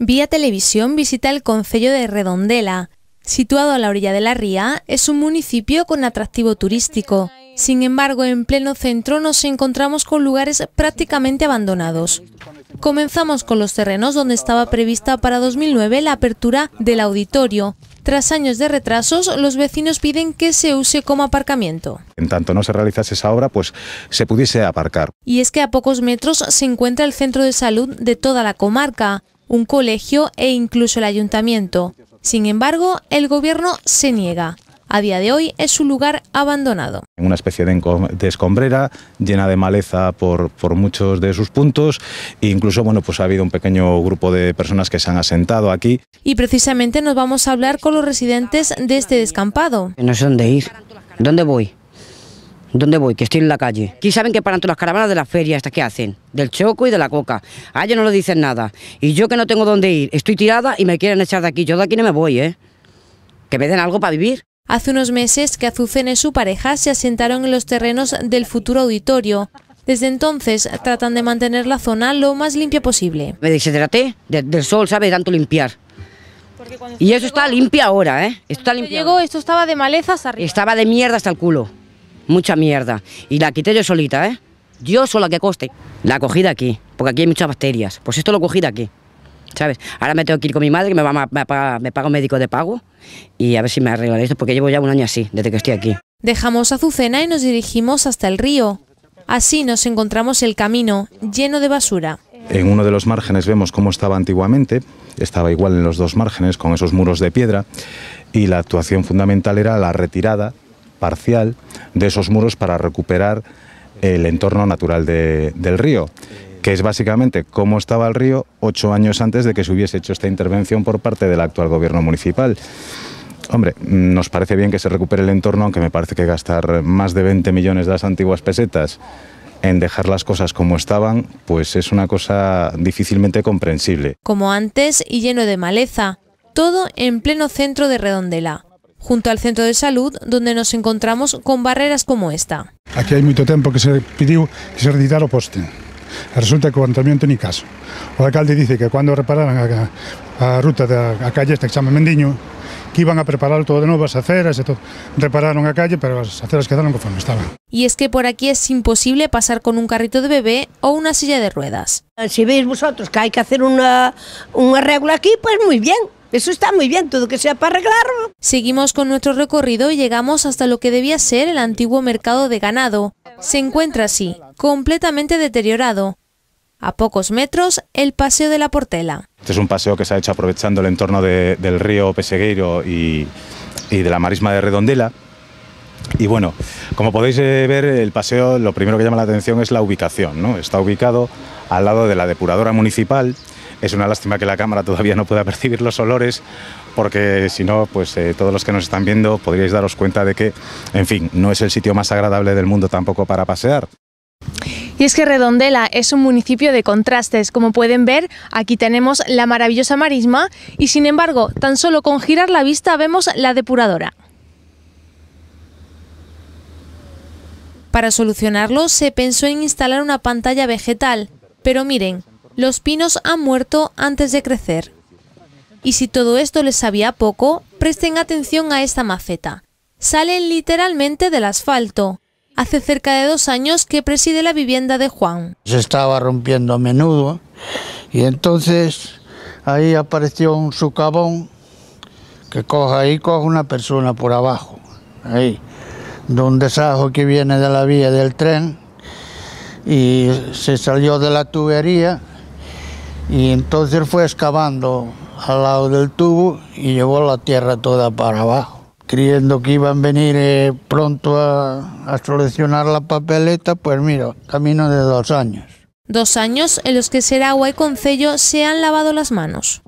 Vía televisión visita el Concello de Redondela. Situado a la orilla de la ría, es un municipio con atractivo turístico. Sin embargo, en pleno centro nos encontramos con lugares prácticamente abandonados. Comenzamos con los terrenos donde estaba prevista para 2009 la apertura del auditorio, tras años de retrasos, los vecinos piden que se use como aparcamiento. En tanto no se realizase esa obra, pues se pudiese aparcar. Y es que a pocos metros se encuentra el centro de salud de toda la comarca un colegio e incluso el ayuntamiento. Sin embargo, el gobierno se niega. A día de hoy es un lugar abandonado. una especie de escombrera llena de maleza por, muchos de sus puntos e incluso bueno, pues ha habido un pequeño grupo de personas que se han asentado aquí. Y precisamente nos vamos a hablar con los residentes de este descampado. No sé dónde ir, ¿dónde voy? ¿Dónde voy? Que estoy en la calle. Aquí saben que paran todas las caravanas de la feria... estas que hacen, del choco y de la coca. A ellos no le dicen nada. Y yo que no tengo dónde ir, estoy tirada y me quieren echar de aquí. Yo de aquí no me voy, ¿eh? Que me den algo para vivir. Hace unos meses que Azucena y su pareja se asentaron en los terrenos del futuro auditorio. Desde entonces tratan de mantener la zona lo más limpia posible. Me deshidraté del sol, ¿sabe? Tanto limpiar. Y eso está limpia ahora, ¿eh? Esto está limpio". Llegó, esto estaba de malezas arriba. Estaba de mierda hasta el culo mucha mierda. Y la quité yo solita, ¿eh? Yo sola que coste. La cogí de aquí, porque aquí hay muchas bacterias. Pues esto lo cogí de aquí, ¿sabes? Ahora me tengo que ir con mi madre, que me, va, me, médico de pago, y a ver si me arreglo esto, porque llevo ya un año así, desde que estoy aquí. Dejamos Azucena y nos dirigimos hasta el río. Así nos encontramos el camino, lleno de basura. En uno de los márgenes vemos cómo estaba antiguamente, estaba igual en los dos márgenes, con esos muros de piedra, y la actuación fundamental era la retirada parcial de esos muros para recuperar el entorno natural del río, que es básicamente cómo estaba el río ocho años antes de que se hubiese hecho esta intervención por parte del actual gobierno municipal. Hombre, nos parece bien que se recupere el entorno, aunque me parece que gastar más de 20 millones de las antiguas pesetas en dejar las cosas como estaban, pues es una cosa difícilmente comprensible. Como antes y lleno de maleza, todo en pleno centro de Redondela. junto al centro de salud, donde nos encontramos con barreras como esta. Aquí hai moito tempo que se pediu que se retirara o poste. Resulta que o ayuntamiento ni caso. O alcalde dice que cando repararan a, a ruta da a calle esta que Mendiño, que iban a preparar todo de novo as aceras e todo. Repararon a calle, pero as aceras quedaron conforme estaban. Y es que por aquí es imposible pasar con un carrito de bebé o una silla de ruedas. Si veis vosotros que hai que hacer unha, unha regla aquí, pues moi bien. Eso está muy bien, todo que sea para arreglarlo. Seguimos con nuestro recorrido y llegamos hasta lo que debía ser el antiguo mercado de ganado. Se encuentra así, completamente deteriorado. A pocos metros, el Paseo de la Portela. Este es un paseo que se ha hecho aprovechando el entorno del río Pesegueiro y, de la marisma de Redondela. Y bueno, como podéis eh, ver, el paseo lo primero que llama la atención es la ubicación. ¿no? Está ubicado al lado de la depuradora municipal, es una lástima que la cámara todavía no pueda percibir los olores, porque si no, pues eh, todos los que nos están viendo podríais daros cuenta de que, en fin, no es el sitio más agradable del mundo tampoco para pasear. Y es que Redondela es un municipio de contrastes. Como pueden ver, aquí tenemos la maravillosa marisma y sin embargo, tan solo con girar la vista vemos la depuradora. Para solucionarlo se pensó en instalar una pantalla vegetal, pero miren, los pinos han muerto antes de crecer. Y si todo esto les sabía poco, presten atención a esta maceta. Salen literalmente del asfalto. Hace cerca de dos años que preside la vivienda de Juan. Se estaba rompiendo a menudo y entonces ahí apareció un sucabón... que coge ahí, coge una persona por abajo, ahí, de un desajo que viene de la vía del tren y se salió de la tubería y entonces fue excavando al lado del tubo y llevó la tierra toda para abajo. Creyendo que iban a venir eh, pronto a, solucionar la papeleta, pues mira, camino de dos años. Dos años en los que Seragua y Concello se han lavado las manos.